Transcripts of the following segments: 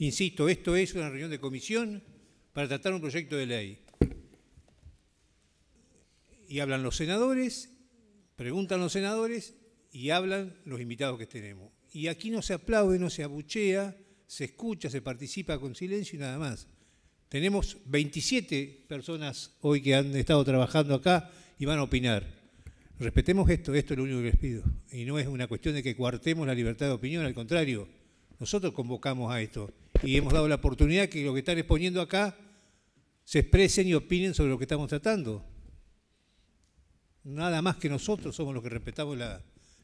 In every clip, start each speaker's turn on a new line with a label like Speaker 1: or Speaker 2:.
Speaker 1: Insisto, esto es una reunión de comisión para tratar un proyecto de ley. Y hablan los senadores, preguntan los senadores y hablan los invitados que tenemos. Y aquí no se aplaude, no se abuchea, se escucha, se participa con silencio y nada más. Tenemos 27 personas hoy que han estado trabajando acá y van a opinar. Respetemos esto, esto es lo único que les pido. Y no es una cuestión de que cuartemos la libertad de opinión, al contrario, nosotros convocamos a esto y hemos dado la oportunidad que lo que están exponiendo acá se expresen y opinen sobre lo que estamos tratando. Nada más que nosotros somos los que respetamos la,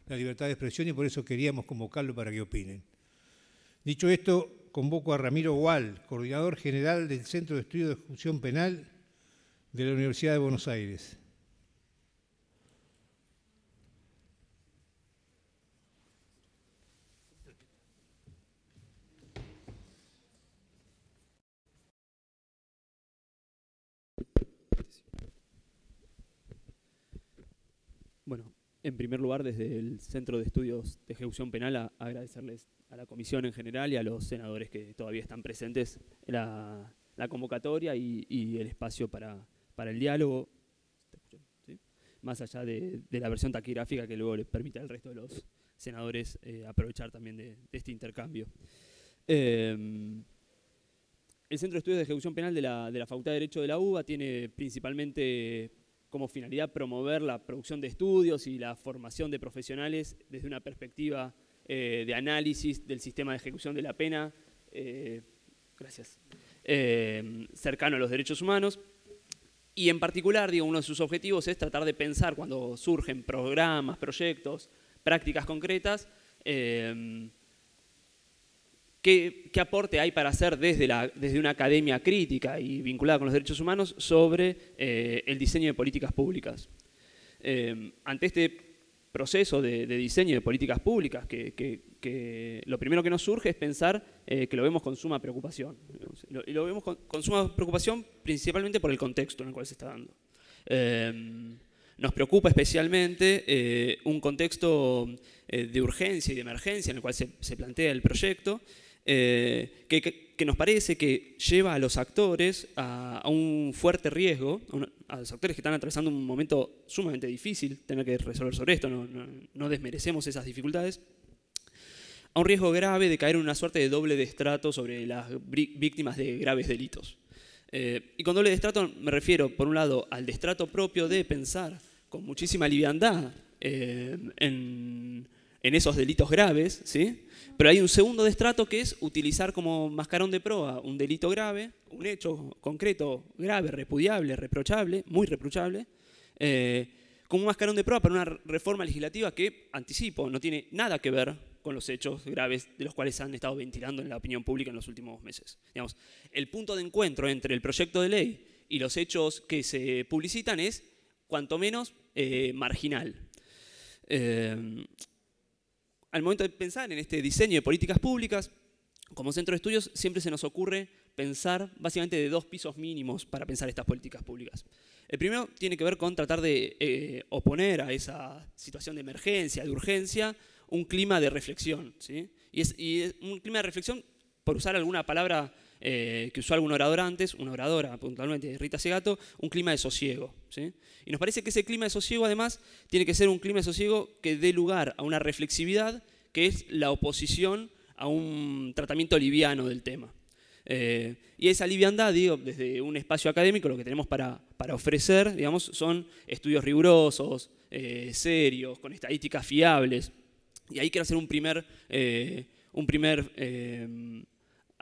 Speaker 1: libertad de expresión y por eso queríamos convocarlo para que opinen. Dicho esto, convoco a Ramiro Gual, coordinador general del Centro de Estudio de Ejecución Penal de la Universidad de Buenos Aires.
Speaker 2: Bueno, en primer lugar, desde el Centro de Estudios de Ejecución Penal, agradecerles a la comisión en general y a los senadores que todavía están presentes la, convocatoria y, el espacio para, el diálogo, más allá de, la versión taquigráfica que luego les permite al resto de los senadores eh, aprovechar también de, este intercambio. Em, el Centro de Estudios de Ejecución Penal de la Facultad de Derecho de la UBA tiene principalmente como finalidad promover la producción de estudios y la formación de profesionales desde una perspectiva eh, de análisis del sistema de ejecución de la pena, eh, gracias, eh, cercano a los derechos humanos. Y en particular, digo, uno de sus objetivos es tratar de pensar cuando surgen programas, proyectos, prácticas concretas, ¿Qué, aporte hay para hacer desde, desde una academia crítica y vinculada con los derechos humanos sobre eh, el diseño de políticas públicas? Em, ante este proceso de, diseño de políticas públicas, que, lo primero que nos surge es pensar eh, que lo vemos con suma preocupación. y lo vemos con, suma preocupación principalmente por el contexto en el cual se está dando. Em, nos preocupa especialmente eh, un contexto de urgencia y de emergencia en el cual se, se plantea el proyecto, eh, que, nos parece que lleva a los actores a, un fuerte riesgo, a, los actores que están atravesando un momento sumamente difícil, tener que resolver sobre esto, no, desmerecemos esas dificultades, a un riesgo grave de caer en una suerte de doble destrato sobre las víctimas de graves delitos. Eh, y con doble destrato me refiero, por un lado, al destrato propio de pensar con muchísima liviandad eh, en, en esos delitos graves, ¿sí? Pero hay un segundo destrato que es utilizar como mascarón de proa un delito grave, un hecho concreto, grave, repudiable, reprochable, muy reprochable, eh, como un mascarón de proa para una reforma legislativa que, anticipo, no tiene nada que ver con los hechos graves de los cuales se han estado ventilando en la opinión pública en los últimos meses. Digamos, el punto de encuentro entre el proyecto de ley y los hechos que se publicitan es, cuanto menos, eh, marginal. Eh, al momento de pensar en este diseño de políticas públicas, como centro de estudios siempre se nos ocurre pensar básicamente de dos pisos mínimos para pensar estas políticas públicas. El primero tiene que ver con tratar de eh, oponer a esa situación de emergencia, de urgencia, un clima de reflexión. ¿sí? Y, y es un clima de reflexión, por usar alguna palabra eh, que usó algún orador antes, una oradora puntualmente, Rita Segato, un clima de sosiego. Y nos parece que ese clima de sosiego, además, tiene que ser un clima de sosiego que dé lugar a una reflexividad que es la oposición a un tratamiento liviano del tema. Eh, y esa liviandad, digo, desde un espacio académico, lo que tenemos para, ofrecer, digamos, son estudios rigurosos, eh, serios, con estadísticas fiables. Y ahí quiero hacer un primer, un primer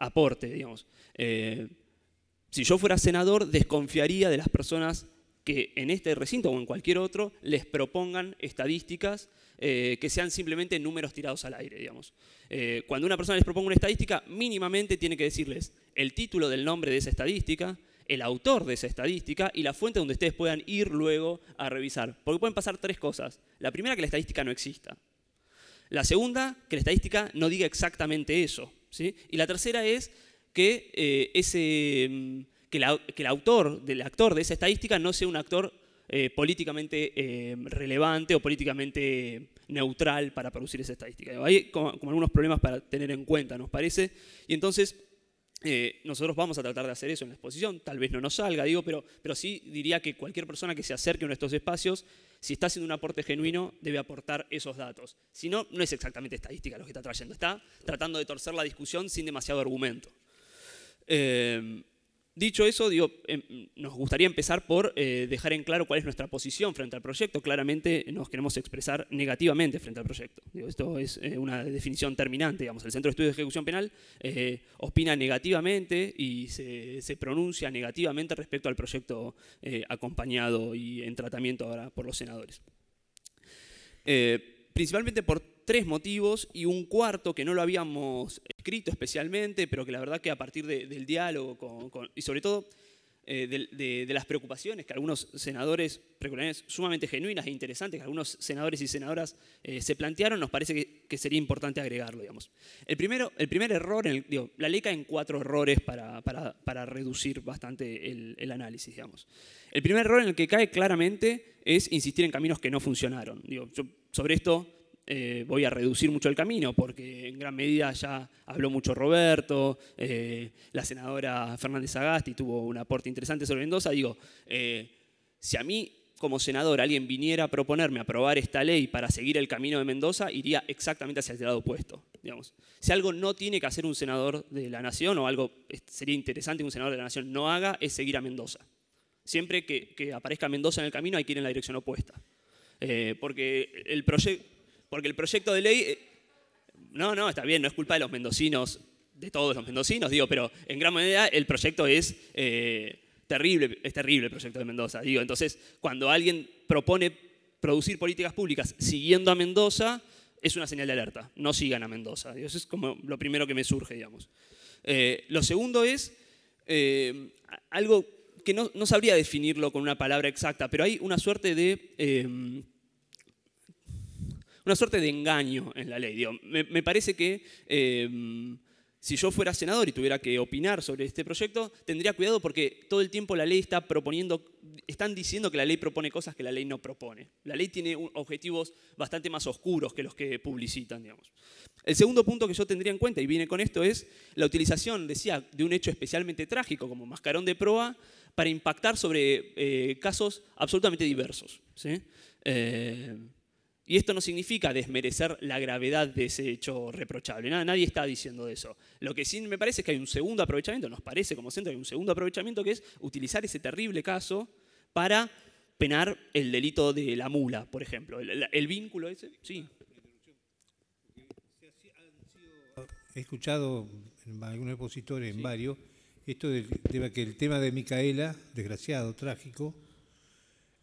Speaker 2: aporte, digamos. Eh, si yo fuera senador, desconfiaría de las personas que en este recinto o en cualquier otro les propongan estadísticas eh, que sean simplemente números tirados al aire, digamos. Eh, cuando una persona les proponga una estadística, mínimamente tiene que decirles el título del nombre de esa estadística, el autor de esa estadística y la fuente donde ustedes puedan ir luego a revisar. Porque pueden pasar tres cosas. La primera, que la estadística no exista. La segunda, que la estadística no diga exactamente eso. Y la tercera es que, eh, ese, mm, el autor, del actor de esa estadística no sea un actor eh, políticamente eh, relevante o políticamente neutral para producir esa estadística. Hay como, algunos problemas para tener en cuenta, nos parece. Y entonces, eh, nosotros vamos a tratar de hacer eso en la exposición, tal vez no nos salga, digo, pero, pero sí diría que cualquier persona que se acerque a nuestros espacios, si está haciendo un aporte genuino, debe aportar esos datos. Si no, no es exactamente estadística lo que está trayendo, está tratando de torcer la discusión sin demasiado argumento. Eh, Dicho eso, em, nos gustaría empezar por eh, dejar en claro cuál es nuestra posición frente al proyecto. Claramente nos queremos expresar negativamente frente al proyecto. esto es eh, una definición terminante. Digamos. El Centro de Estudios de Ejecución Penal eh, opina negativamente y se, se, pronuncia negativamente respecto al proyecto acompañado y en tratamiento ahora por los senadores. principalmente por tres motivos y un cuarto que no lo habíamos escrito especialmente, pero que la verdad que a partir del diálogo y sobre todo eh, de, las preocupaciones que algunos senadores, preocupaciones sumamente genuinas e interesantes que algunos senadores y senadoras eh, se plantearon, nos parece que, sería importante agregarlo, digamos. El, primero, el primer error, la ley cae en cuatro errores para, reducir bastante el, análisis, digamos. El primer error en el que cae claramente es insistir en caminos que no funcionaron. Digo, sobre esto eh, voy a reducir mucho el camino, porque en gran medida ya habló mucho Roberto, eh, la senadora Fernández Agasti tuvo un aporte interesante sobre Mendoza. Digo, eh, si a mí como senador alguien viniera a proponerme aprobar esta ley para seguir el camino de Mendoza, iría exactamente hacia el lado opuesto. Digamos. Si algo no tiene que hacer un senador de la Nación, o algo sería interesante que un senador de la Nación no haga, es seguir a Mendoza. Siempre que, aparezca Mendoza en el camino hay que ir en la dirección opuesta. porque el proyecto, porque el proyecto de ley, eh, no, no, está bien, no es culpa de los mendocinos, de todos los mendocinos, digo, pero en gran manera el proyecto es eh, terrible, es terrible el proyecto de Mendoza, digo. Entonces, cuando alguien propone producir políticas públicas siguiendo a Mendoza, es una señal de alerta, no sigan a Mendoza. eso es como lo primero que me surge, digamos. Eh, lo segundo es algo que no, sabría definirlo con una palabra exacta, pero hay una suerte de em, una suerte de engaño en la ley. me, parece que em, si yo fuera senador y tuviera que opinar sobre este proyecto, tendría cuidado porque todo el tiempo la ley está proponiendo, están diciendo que la ley propone cosas que la ley no propone. La ley tiene objetivos bastante más oscuros que los que publicitan, digamos. El segundo punto que yo tendría en cuenta, y viene con esto, es la utilización, decía, de un hecho especialmente trágico como mascarón de proa para impactar sobre eh, casos absolutamente diversos. ¿sí? Eh, y esto no significa desmerecer la gravedad de ese hecho reprochable. Nadie está diciendo eso. Lo que sí me parece es que hay un segundo aprovechamiento, nos parece como centro, hay un segundo aprovechamiento que es utilizar ese terrible caso para penar el delito de la mula, por ejemplo. El, vínculo ese, sí.
Speaker 1: He escuchado en algunos expositores, en varios, esto que el tema de Micaela, desgraciado, trágico,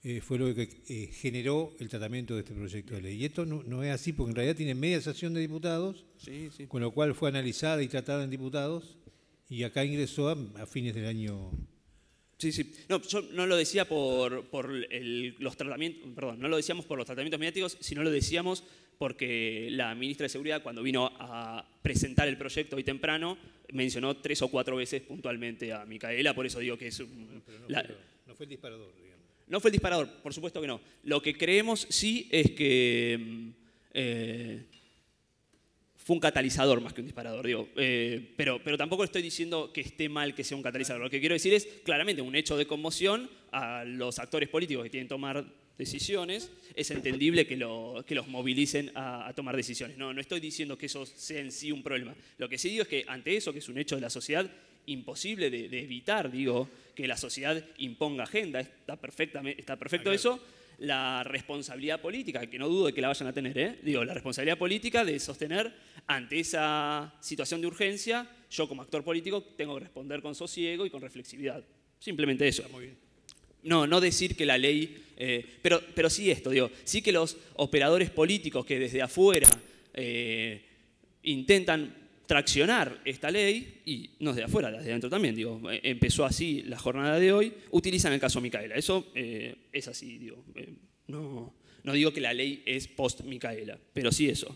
Speaker 1: eh, fue lo que eh, generó el tratamiento de este proyecto de ley. Y esto no, es así, porque en realidad tiene media sesión de diputados, con lo cual fue analizada y tratada en diputados, y acá ingresó a, fines del año
Speaker 2: Sí, sí. No, yo no lo decía por, por los tratamientos, perdón, no lo decíamos por los tratamientos mediáticos, sino lo decíamos porque la ministra de Seguridad, cuando vino a presentar el proyecto hoy temprano, mencionó tres o cuatro veces puntualmente a Micaela, por eso digo que es No, no, fue el disparador. No fue el disparador, por supuesto que no. Lo que creemos sí es que mm, eh, fue un catalizador más que un disparador, digo. Eh, pero, pero tampoco estoy diciendo que esté mal que sea un catalizador. Lo que quiero decir es claramente un hecho de conmoción a los actores políticos que tienen que tomar decisiones, es entendible que, que los movilicen a, a, tomar decisiones. No, no estoy diciendo que eso sea en sí un problema. Lo que sí digo es que ante eso, que es un hecho de la sociedad, imposible de, evitar, digo, que la sociedad imponga agenda, está, perfectamente, está perfecto eso, la responsabilidad política, que no dudo de que la vayan a tener, ¿eh? digo, la responsabilidad política de sostener ante esa situación de urgencia, yo como actor político tengo que responder con sosiego y con reflexividad. Simplemente eso. No, no decir que la ley, eh, pero, pero sí esto, digo, sí que los operadores políticos que desde afuera eh, intentan traccionar esta ley, y no es de afuera, desde de adentro también, digo, eh, empezó así la jornada de hoy, utilizan el caso Micaela. Eso eh, es así, digo. Eh, no, no digo que la ley es post-Micaela, pero sí eso.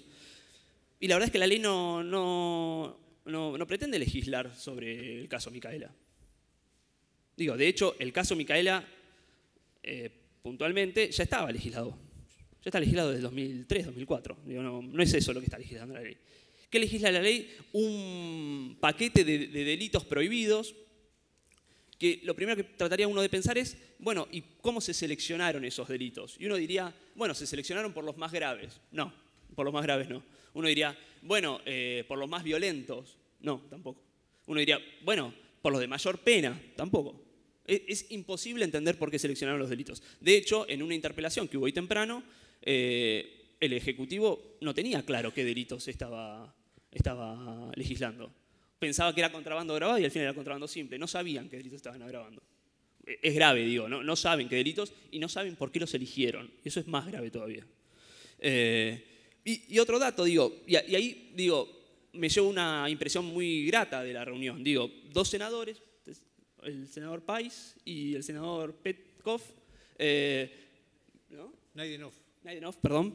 Speaker 2: Y la verdad es que la ley no, no, pretende legislar sobre el caso Micaela. Digo, de hecho, el caso Micaela, puntualmente, ya estaba legislado. Ya está legislado desde 2003, 2004. no es eso lo que está legislando la ley. ¿Qué legisla la ley? Un paquete de, delitos prohibidos, que lo primero que trataría uno de pensar es, bueno, ¿y cómo se seleccionaron esos delitos? Y uno diría, bueno, se seleccionaron por los más graves. No, por los más graves no. Uno diría, bueno, eh, por los más violentos. No, tampoco. Uno diría, bueno, por los de mayor pena. Tampoco. E, es, imposible entender por qué seleccionaron los delitos. De hecho, en una interpelación que hubo hoy temprano, eh, el Ejecutivo no tenía claro qué delitos estaba estaba legislando. Pensaba que era contrabando grabado y al final era contrabando simple. No sabían qué delitos estaban agravando. E-, es grave, digo, no, no saben qué delitos y no saben por qué los eligieron. Eso es más grave todavía. Eh, y, otro dato, digo, y, ahí digo, me llevo una impresión muy grata de la reunión. Digo, dos senadores, el senador Pais y el senador Petkov. Eh, ¿no? Naidenov. Naidenov, perdón.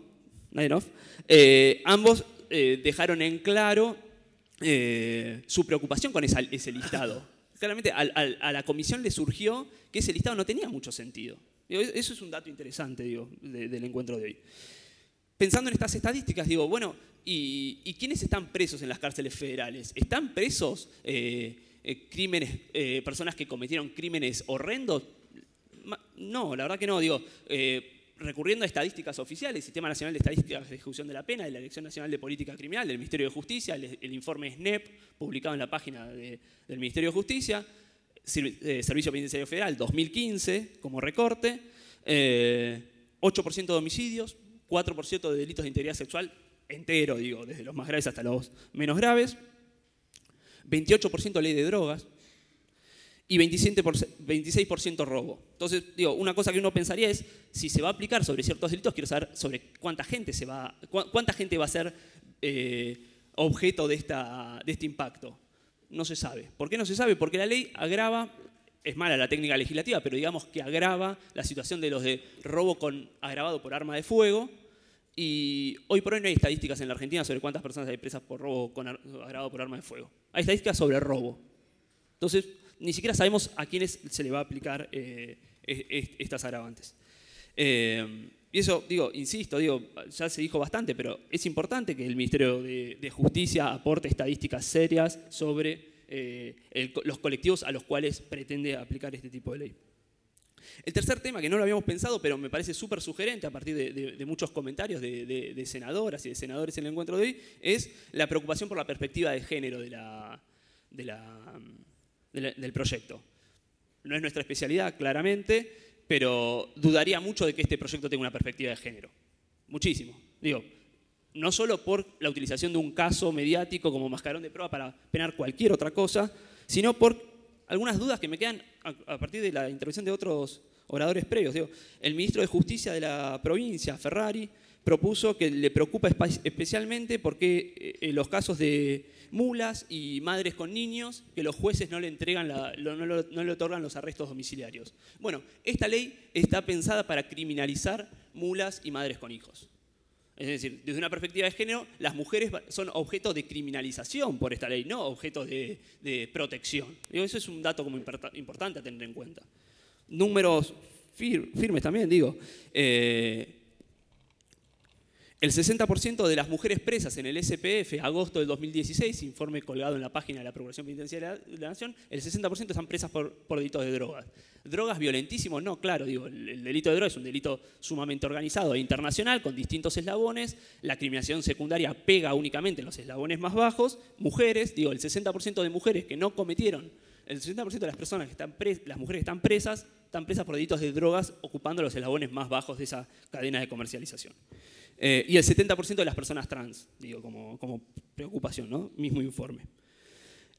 Speaker 2: Naidenov. Eh, ambos eh, dejaron en claro eh, su preocupación con ese listado. Claramente a, la comisión le surgió que ese listado no tenía mucho sentido. eso es un dato interesante digo, del encuentro de hoy. Pensando en estas estadísticas, digo, bueno, ¿y, quiénes están presos en las cárceles federales? ¿Están presos eh, crímenes, personas que cometieron crímenes horrendos? No, la verdad que no. Digo, recurriendo a estadísticas oficiales, Sistema Nacional de Estadísticas de Ejecución de la Pena, de la Dirección Nacional de Política Criminal, del Ministerio de Justicia, el, informe SNEP, publicado en la página del Ministerio de Justicia, eh, Servicio Penitenciario Federal 2015, como recorte, 8% eh, de homicidios, 4% de delitos de integridad sexual entero, digo, desde los más graves hasta los menos graves, 28% ley de drogas, y 26% robo. Entonces, digo, una cosa que uno pensaría es, si se va a aplicar sobre ciertos delitos, quiero saber sobre cuánta gente, se va, cuánta gente va a ser eh, objeto de, esta, de este impacto. No se sabe. ¿Por qué no se sabe? Porque la ley agrava, es mala la técnica legislativa, pero digamos que agrava la situación de los de robo con, agravado por arma de fuego. Y hoy por hoy no hay estadísticas en la Argentina sobre cuántas personas hay presas por robo con, agravado por arma de fuego. Hay estadísticas sobre robo. Entonces, ni siquiera sabemos a quiénes se le va a aplicar eh, estas agravantes. Eh, y eso, digo, insisto, digo, ya se dijo bastante, pero es importante que el Ministerio de, Justicia aporte estadísticas serias sobre eh, los colectivos a los cuales pretende aplicar este tipo de ley. El tercer tema, que no lo habíamos pensado, pero me parece súper sugerente a partir de, muchos comentarios de, senadoras y de senadores en el encuentro de hoy, es la preocupación por la perspectiva de género de la del, proyecto. No es nuestra especialidad, claramente, pero dudaría mucho de que este proyecto tenga una perspectiva de género. Muchísimo. Digo, no solo por la utilización de un caso mediático como mascarón de prueba para penar cualquier otra cosa, sino por algunas dudas que me quedan a partir de la intervención de otros oradores previos. Digo, el ministro de Justicia de la provincia, Ferrari, propuso que le preocupa especialmente porque eh, en los casos de mulas y madres con niños que los jueces no le, entregan no, le otorgan los arrestos domiciliarios. Bueno, esta ley está pensada para criminalizar mulas y madres con hijos. Es decir, desde una perspectiva de género, las mujeres son objeto de criminalización por esta ley, no objeto de, protección. eso es un dato como importante a tener en cuenta. Números firmes también, digo. Eh, el 60% de las mujeres presas en el SPF, agosto de 2016, informe colgado en la página de la Procuración Penitenciaria de la Nación, el 60% están presas por, delitos de drogas. ¿Drogas violentísimos? No, claro, digo, el, delito de drogas es un delito sumamente organizado e internacional, con distintos eslabones, la criminalización secundaria pega únicamente en los eslabones más bajos, mujeres, digo, el 60% de mujeres que no cometieron, el 60% de las personas que están presas, las mujeres que están presas, están presas por delitos de drogas ocupando los eslabones más bajos de esa cadena de comercialización. Eh, y el 70% de las personas trans, digo, como, como preocupación, ¿no? Mismo informe.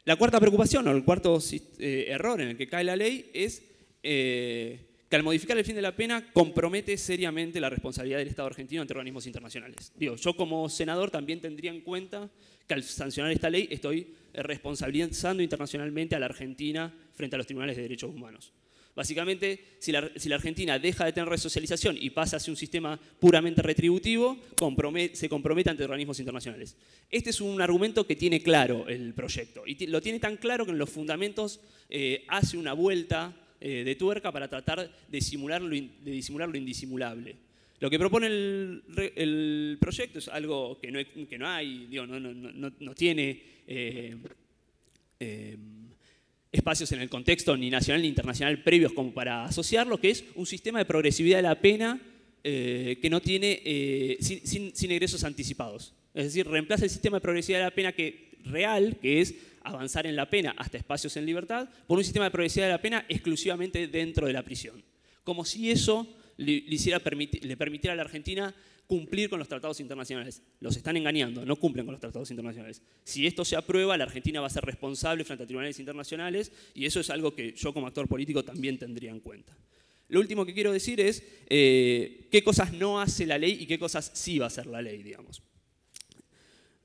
Speaker 2: La cuarta preocupación o el cuarto eh, error en el que cae la ley es eh, que al modificar el fin de la pena compromete seriamente la responsabilidad del Estado argentino ante organismos internacionales. Digo, yo como senador también tendría en cuenta que al sancionar esta ley estoy responsabilizando internacionalmente a la Argentina frente a los tribunales de derechos humanos. Básicamente, si la, Argentina deja de tener resocialización y pasa hacia un sistema puramente retributivo, se compromete ante organismos internacionales. Este es un argumento que tiene claro el proyecto y lo tiene tan claro que en los fundamentos eh, hace una vuelta eh, de tuerca para tratar de, disimular lo indisimulable. Lo que propone el, proyecto es algo que no, hay, no, tiene... Eh, espacios en el contexto ni nacional ni internacional previos como para asociarlo, que es un sistema de progresividad de la pena eh, que no tiene, eh, sin, egresos anticipados. Es decir, reemplaza el sistema de progresividad de la pena que, real, que es avanzar en la pena hasta espacios en libertad, por un sistema de progresividad de la pena exclusivamente dentro de la prisión. Como si eso le, le permitiera a la Argentina cumplir con los tratados internacionales. Los están engañando, no cumplen con los tratados internacionales. Si esto se aprueba, la Argentina va a ser responsable frente a tribunales internacionales y eso es algo que yo como actor político también tendría en cuenta. Lo último que quiero decir es eh, qué cosas no hace la ley y qué cosas sí va a hacer la ley, digamos.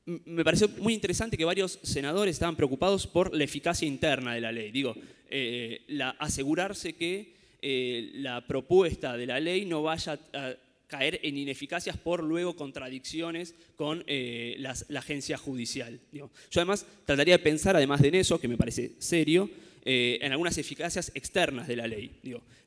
Speaker 2: Me pareció muy interesante que varios senadores estaban preocupados por la eficacia interna de la ley. Digo, eh, asegurarse que eh, la propuesta de la ley no vaya a, caer en ineficacias por luego contradicciones con eh, la agencia judicial. yo además trataría de pensar, además de eso, que me parece serio, eh, en algunas eficacias externas de la ley.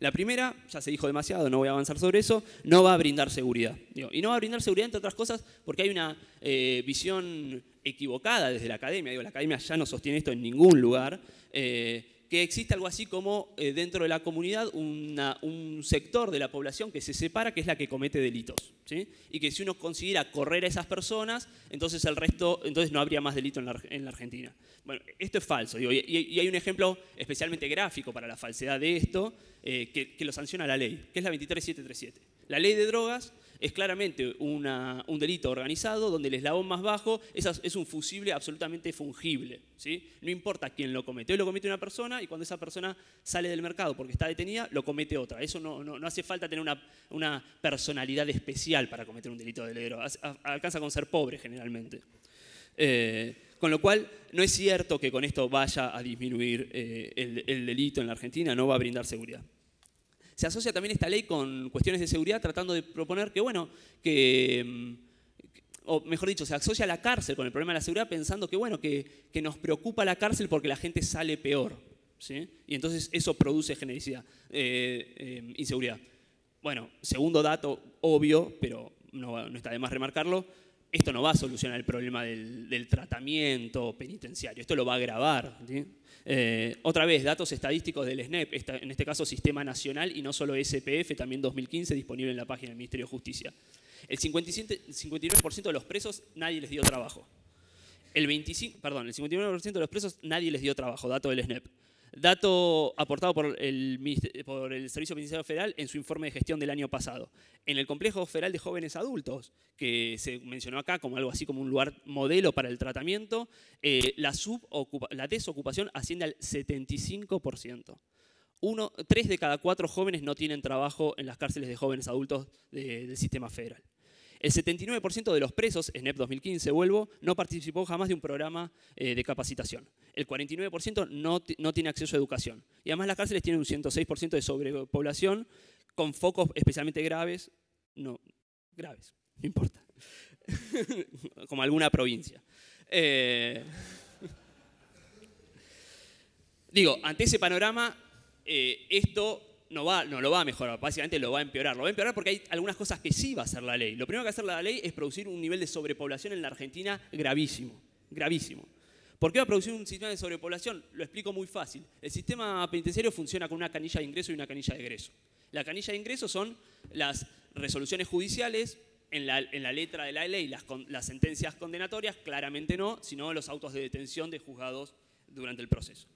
Speaker 2: la primera, ya se dijo demasiado, no voy a avanzar sobre eso, no va a brindar seguridad. y no va a brindar seguridad, entre otras cosas, porque hay una eh, visión equivocada desde la academia. la academia ya no sostiene esto en ningún lugar que existe algo así como eh, dentro de la comunidad un sector de la población que se separa, que es la que comete delitos. Y que si uno consiguiera correr a esas personas, entonces el resto, entonces no habría más delito en la, Argentina. Bueno, esto es falso. y, hay un ejemplo especialmente gráfico para la falsedad de esto, eh, que, que lo sanciona la ley, que es la 23737. La ley de drogas es claramente un delito organizado donde el eslabón más bajo es, un fusible absolutamente fungible. No importa quién lo comete. Hoy lo comete una persona y cuando esa persona sale del mercado porque está detenida, lo comete otra. Eso no, hace falta tener una, personalidad especial para cometer un delito de Alcanza con ser pobre generalmente. Eh, con lo cual, no es cierto que con esto vaya a disminuir eh, el delito en la Argentina, no va a brindar seguridad se asocia también esta ley con cuestiones de seguridad tratando de proponer que, bueno, que mm, o mejor dicho, se asocia a la cárcel con el problema de la seguridad pensando que, bueno, que, nos preocupa la cárcel porque la gente sale peor. ¿sí? Y entonces eso produce genericidad, eh, eh, inseguridad. Bueno, segundo dato obvio, pero no está de más remarcarlo, esto no va a solucionar el problema del, tratamiento penitenciario, esto lo va a agravar. Eh, otra vez, datos estadísticos del SNEP, en este caso Sistema Nacional y no solo SPF, también 2015, disponible en la página del Ministerio de Justicia. El 59% de los presos nadie les dio trabajo. El 25, perdón, el 59% de los presos nadie les dio trabajo, dato del SNEP. Dato aportado por el, Servicio Penitenciario Federal en su informe de gestión del año pasado. En el Complejo Federal de Jóvenes Adultos, que se mencionó acá como algo así como un lugar modelo para el tratamiento, eh, la, desocupación asciende al 75%. Uno, tres de cada cuatro jóvenes no tienen trabajo en las cárceles de jóvenes adultos del sistema federal. El 79% de los presos, en EP 2015, vuelvo, no participó jamás de un programa eh, de capacitación el 49% no, tiene acceso a educación. Y además las cárceles tienen un 106% de sobrepoblación con focos especialmente graves, no, graves, no importa, como alguna provincia. Eh, digo, ante ese panorama, eh, esto no, va, no lo va a mejorar, básicamente lo va a empeorar. Lo va a empeorar porque hay algunas cosas que sí va a hacer la ley. Lo primero que va a hacer la ley es producir un nivel de sobrepoblación en la Argentina gravísimo, gravísimo. ¿Por qué va a producir un sistema de sobrepoblación? Lo explico muy fácil. El sistema penitenciario funciona con una canilla de ingreso y una canilla de egreso. La canilla de ingreso son las resoluciones judiciales en la, letra de la ley, las, las sentencias condenatorias, claramente no, sino los autos de detención de juzgados durante el proceso.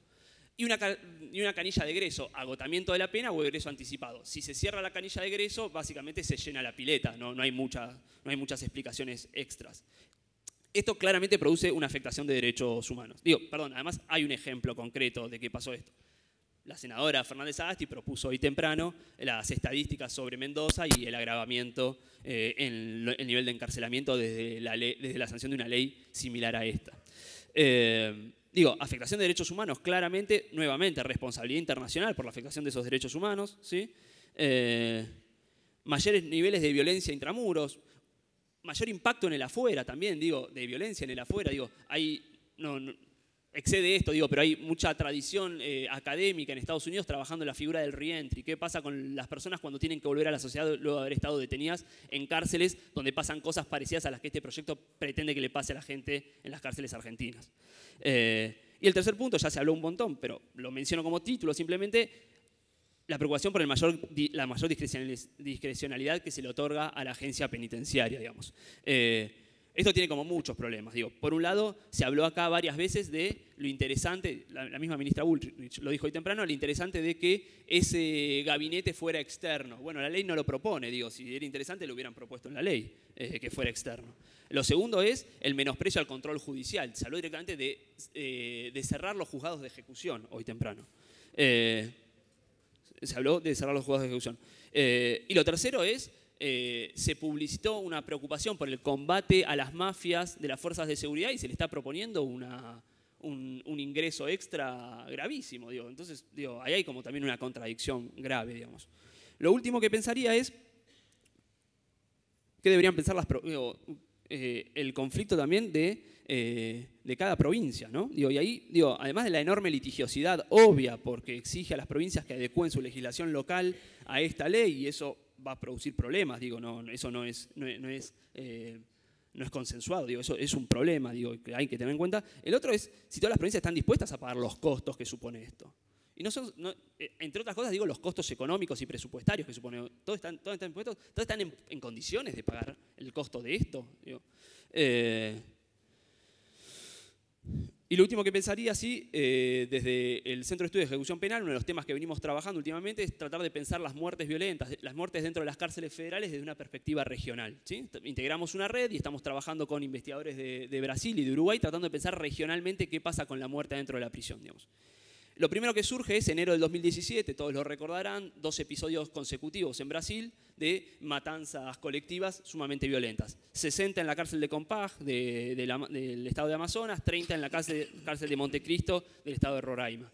Speaker 2: Y una, canilla de egreso, agotamiento de la pena o egreso anticipado. Si se cierra la canilla de egreso, básicamente se llena la pileta, no hay, muchas explicaciones extras. Esto claramente produce una afectación de derechos humanos. Digo, perdón, además hay un ejemplo concreto de qué pasó esto. La senadora Fernández Agasti propuso hoy temprano las estadísticas sobre Mendoza y el agravamiento eh, en el nivel de encarcelamiento desde la, desde la, sanción de una ley similar a esta. Eh, digo, afectación de derechos humanos, claramente, nuevamente, responsabilidad internacional por la afectación de esos derechos humanos, ¿sí? Eh, mayores niveles de violencia intramuros, mayor impacto en el afuera también, digo, de violencia en el afuera, digo, hay, no, excede esto, digo, pero hay mucha tradición eh, académica en Estados Unidos trabajando la figura del reentry. ¿Qué pasa con las personas cuando tienen que volver a la sociedad luego de haber estado detenidas en cárceles donde pasan cosas parecidas a las que este proyecto pretende que le pase a la gente en las cárceles argentinas? Eh, y el tercer punto, ya se habló un montón, pero lo menciono como título, simplemente la preocupación por la mayor discrecionalidad que se le otorga a la agencia penitenciaria, digamos. Eh, esto tiene como muchos problemas. Digo, por un lado, se habló acá varias veces de lo interesante, la, misma ministra Bullrich lo dijo hoy temprano, lo interesante de que ese gabinete fuera externo. Bueno, la ley no lo propone, digo, si era interesante lo hubieran propuesto en la ley, eh, que fuera externo. Lo segundo es el menosprecio al control judicial. Se habló directamente de, eh, cerrar los juzgados de ejecución hoy temprano se habló de cerrar los juegos de ejecución. Eh, y lo tercero es, eh, se publicitó una preocupación por el combate a las mafias de las fuerzas de seguridad y se le está proponiendo una, un, ingreso extra gravísimo. Digo. Entonces, digo, ahí hay como también una contradicción grave, digamos. Lo último que pensaría es, ¿qué deberían pensar las... Eh, el conflicto también de de cada provincia, ¿no? Digo, y ahí, digo, además de la enorme litigiosidad obvia, porque exige a las provincias que adecúen su legislación local a esta ley, y eso va a producir problemas, digo, no, eso no es, no eh, consensuado, digo, eso es un problema, digo, que hay que tener en cuenta. El otro es si todas las provincias están dispuestas a pagar los costos que supone esto. Y no son, eh, entre otras cosas, digo, los costos económicos y presupuestarios que supone. Todos están, todos están, todos están en, condiciones de pagar el costo de esto. Eh, y lo último que pensaría, sí, eh, desde el Centro de Estudios de Ejecución Penal, uno de los temas que venimos trabajando últimamente es tratar de pensar las muertes violentas, las muertes dentro de las cárceles federales desde una perspectiva regional. ¿sí? Integramos una red y estamos trabajando con investigadores de, de, Brasil y de Uruguay tratando de pensar regionalmente qué pasa con la muerte dentro de la prisión. Digamos. Lo primero que surge es enero del 2017, todos lo recordarán, dos episodios consecutivos en Brasil de matanzas colectivas sumamente violentas. 60 en la cárcel de Compag del estado de Amazonas, 30 en la cárcel, de Montecristo del estado de Roraima.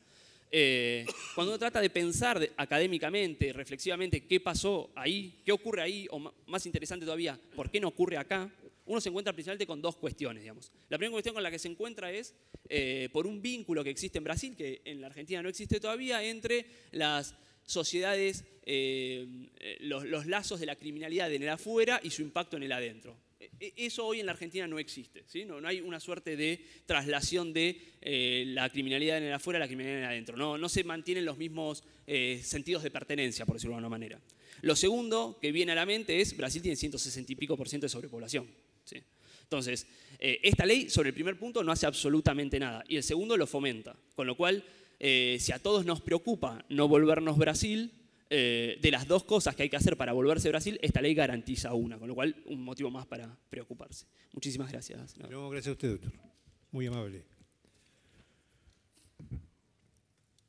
Speaker 2: Eh, cuando uno trata de pensar académicamente, reflexivamente, qué pasó ahí, qué ocurre ahí, o más interesante todavía, por qué no ocurre acá, uno se encuentra principalmente con dos cuestiones, digamos. La primera cuestión con la que se encuentra es eh, por un vínculo que existe en Brasil, que en la Argentina no existe todavía, entre las sociedades, eh, eh, los, lazos de la criminalidad en el afuera y su impacto en el adentro. E, e, eso hoy en la Argentina no existe, ¿sí? no, hay una suerte de traslación de la criminalidad en el afuera a la criminalidad en el adentro. No, se mantienen los mismos sentidos de pertenencia, por decirlo de alguna manera. Lo segundo que viene a la mente es Brasil tiene 160 y pico por ciento de sobrepoblación. Entonces, eh, esta ley sobre el primer punto no hace absolutamente nada y el segundo lo fomenta, con lo cual, eh, si a todos nos preocupa no volvernos Brasil, eh, de las dos cosas que hay que hacer para volverse Brasil, esta ley garantiza una, con lo cual un motivo más para preocuparse. Muchísimas gracias.
Speaker 1: gracias a usted, doctor. Muy amable.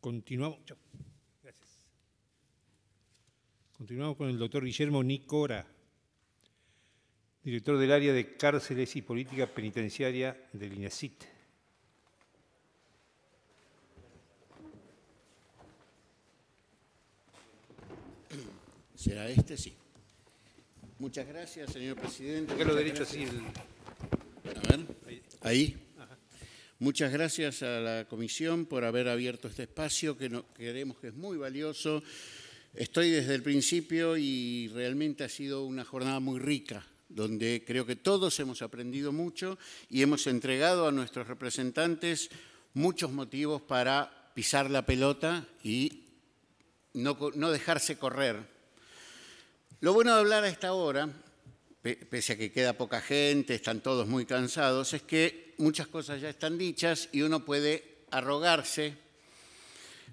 Speaker 1: Continuamos. Gracias. Continuamos con el doctor Guillermo Nicora director del área de cárceles y política penitenciaria del INACIT.
Speaker 3: ¿Será este? Sí. Muchas gracias, señor presidente. A ver, ahí. Muchas gracias a la comisión por haber abierto este espacio que creemos que es muy valioso. Estoy desde el principio y realmente ha sido una jornada muy rica donde creo que todos hemos aprendido mucho y hemos entregado a nuestros representantes muchos motivos para pisar la pelota y no, dejarse correr. Lo bueno de hablar a esta hora, pese a que queda poca gente, están todos muy cansados, es que muchas cosas ya están dichas y uno puede arrogarse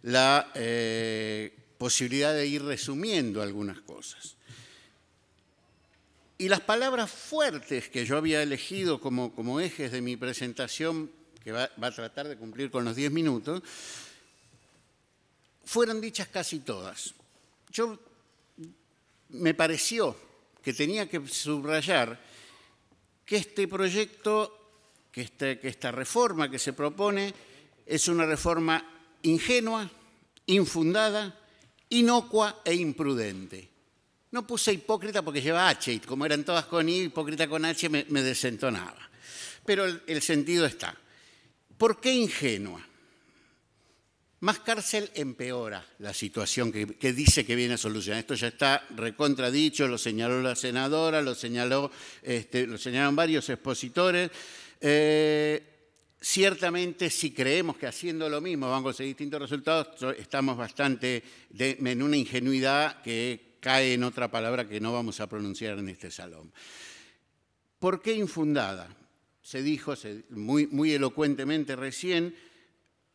Speaker 3: la eh, posibilidad de ir resumiendo algunas cosas. Y las palabras fuertes que yo había elegido como, ejes de mi presentación, que va, a tratar de cumplir con los diez minutos, fueron dichas casi todas. Yo me pareció que tenía que subrayar que este proyecto, que este, esta reforma que se propone, es una reforma ingenua, infundada, inocua e imprudente. No puse hipócrita porque lleva H, y como eran todas con I, hipócrita con H me, desentonaba. Pero el, sentido está. ¿Por qué ingenua? Más cárcel empeora la situación que, dice que viene a solucionar. Esto ya está recontradicho, lo señaló la senadora, lo, señaló, este, lo señalaron varios expositores. Eh, ciertamente, si creemos que haciendo lo mismo van a conseguir distintos resultados, estamos bastante en una ingenuidad que cae en otra palabra que no vamos a pronunciar en este salón. ¿Por qué infundada? Se dijo muy, muy elocuentemente recién,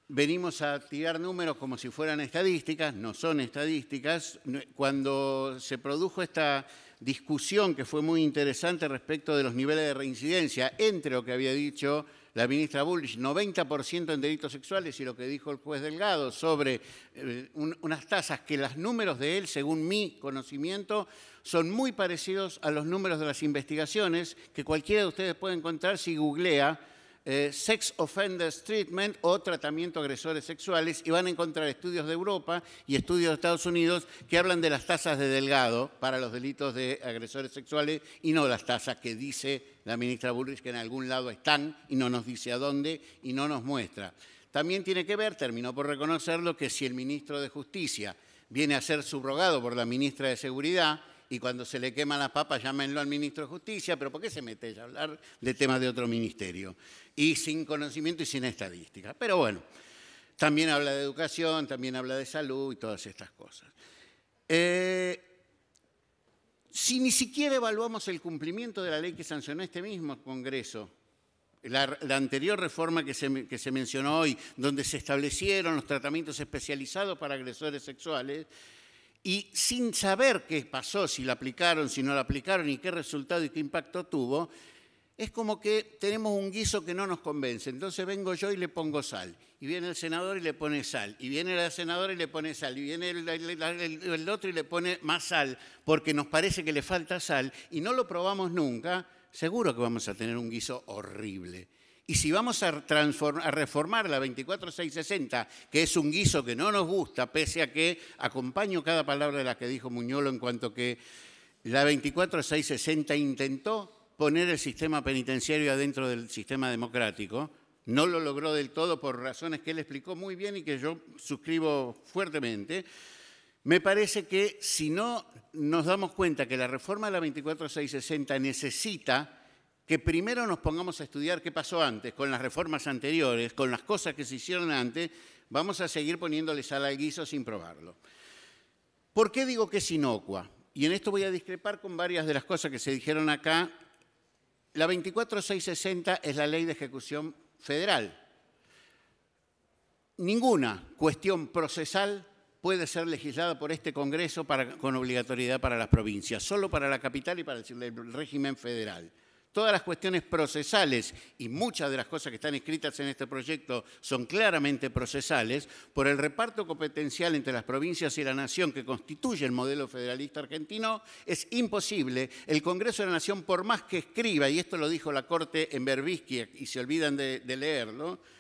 Speaker 3: venimos a tirar números como si fueran estadísticas, no son estadísticas. Cuando se produjo esta discusión que fue muy interesante respecto de los niveles de reincidencia entre lo que había dicho la ministra Bullich, 90% en delitos sexuales y lo que dijo el juez Delgado sobre eh, unas tasas que los números de él, según mi conocimiento, son muy parecidos a los números de las investigaciones que cualquiera de ustedes puede encontrar si googlea eh, sex Offenders Treatment o tratamiento agresores sexuales y van a encontrar estudios de Europa y estudios de Estados Unidos que hablan de las tasas de Delgado para los delitos de agresores sexuales y no las tasas que dice la ministra Burris que en algún lado están y no nos dice a dónde y no nos muestra. También tiene que ver, terminó por reconocerlo, que si el ministro de Justicia viene a ser subrogado por la ministra de Seguridad, y cuando se le quema las papas llámenlo al ministro de Justicia, pero ¿por qué se mete a hablar de temas de otro ministerio? Y sin conocimiento y sin estadística. Pero bueno, también habla de educación, también habla de salud y todas estas cosas. Eh, si ni siquiera evaluamos el cumplimiento de la ley que sancionó este mismo Congreso, la, anterior reforma que que se mencionó hoy, donde se establecieron los tratamientos especializados para agresores sexuales, y sin saber qué pasó, si la aplicaron, si no la aplicaron y qué resultado y qué impacto tuvo, es como que tenemos un guiso que no nos convence. Entonces vengo yo y le pongo sal. Y viene el senador y le pone sal. Y viene la senador y le pone sal. Y viene el otro y le pone más sal, porque nos parece que le falta sal y no lo probamos nunca, seguro que vamos a tener un guiso horrible. Y si vamos a, a reformar la 24660, que es un guiso que no nos gusta, pese a que acompaño cada palabra de las que dijo Muñolo en cuanto que la 24660 intentó poner el sistema penitenciario adentro del sistema democrático, no lo logró del todo por razones que él explicó muy bien y que yo suscribo fuertemente, me parece que si no nos damos cuenta que la reforma de la 24660 necesita que primero nos pongamos a estudiar qué pasó antes, con las reformas anteriores, con las cosas que se hicieron antes, vamos a seguir poniéndoles a al guiso sin probarlo. ¿Por qué digo que es inocua? Y en esto voy a discrepar con varias de las cosas que se dijeron acá. La 24660 es la ley de ejecución federal. Ninguna cuestión procesal puede ser legislada por este Congreso con obligatoriedad para las provincias, solo para la capital y para el régimen federal todas las cuestiones procesales y muchas de las cosas que están escritas en este proyecto son claramente procesales, por el reparto competencial entre las provincias y la nación que constituye el modelo federalista argentino, es imposible. El Congreso de la Nación, por más que escriba, y esto lo dijo la Corte en Berbisky y se olvidan de leerlo,